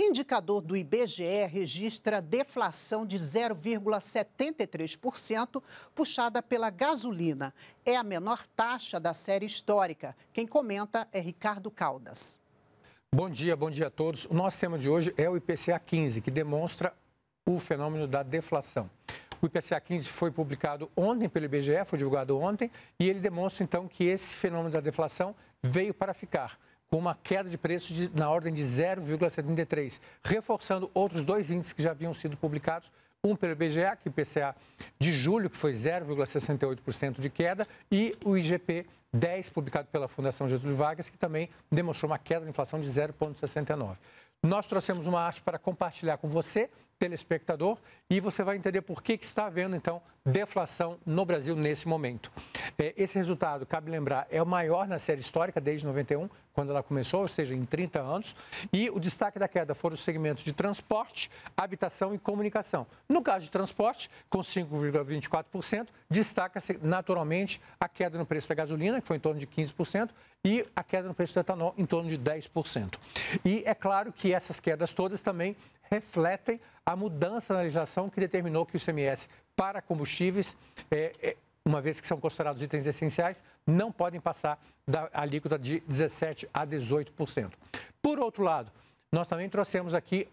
Indicador do IBGE registra deflação de 0,73%, puxada pela gasolina. É a menor taxa da série histórica. Quem comenta é Ricardo Caldas. Bom dia, bom dia a todos. O nosso tema de hoje é o IPCA 15, que demonstra o fenômeno da deflação. O IPCA 15 foi publicado ontem pelo IBGE, foi divulgado ontem, e ele demonstra então que esse fenômeno da deflação veio para ficar com uma queda de preço de, na ordem de 0,73, reforçando outros dois índices que já haviam sido publicados, um pelo IBGE, que IPCA de julho, que foi 0,68% de queda, e o IGP 10, publicado pela Fundação Getúlio Vargas, que também demonstrou uma queda de inflação de 0,69%. Nós trouxemos uma arte para compartilhar com você, telespectador, e você vai entender por que, que está havendo, então, deflação no Brasil nesse momento. É, esse resultado, cabe lembrar, é o maior na série histórica desde 91, quando ela começou, ou seja, em 30 anos. E o destaque da queda foram os segmentos de transporte, habitação e comunicação. No caso de transporte, com 5,24%, destaca-se naturalmente a queda no preço da gasolina, que foi em torno de 15%, e a queda no preço do etanol em torno de 10%. E é claro que essas quedas todas também refletem a mudança na legislação que determinou que o ICMS para combustíveis é, é, uma vez que são considerados itens essenciais, não podem passar da alíquota de 17% a 18%. Por outro lado, nós também trouxemos aqui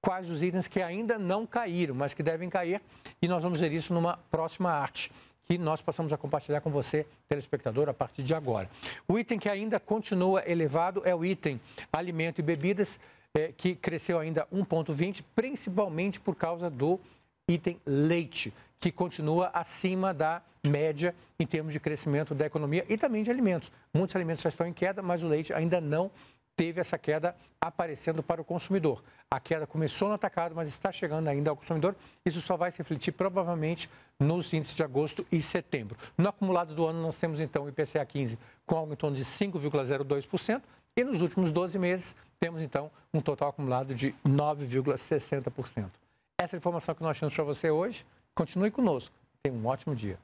quais os itens que ainda não caíram, mas que devem cair, e nós vamos ver isso numa próxima arte que nós passamos a compartilhar com você, telespectador, a partir de agora. O item que ainda continua elevado é o item alimento e bebidas, eh, que cresceu ainda 1,20, principalmente por causa do item leite, que continua acima da média em termos de crescimento da economia e também de alimentos. Muitos alimentos já estão em queda, mas o leite ainda não teve essa queda aparecendo para o consumidor. A queda começou no atacado, mas está chegando ainda ao consumidor. Isso só vai se refletir provavelmente nos índices de agosto e setembro. No acumulado do ano, nós temos então o IPCA 15 com algo em torno de 5,02%. E nos últimos 12 meses, temos então um total acumulado de 9,60%. Essa é a informação que nós temos para você hoje. Continue conosco. Tenha um ótimo dia.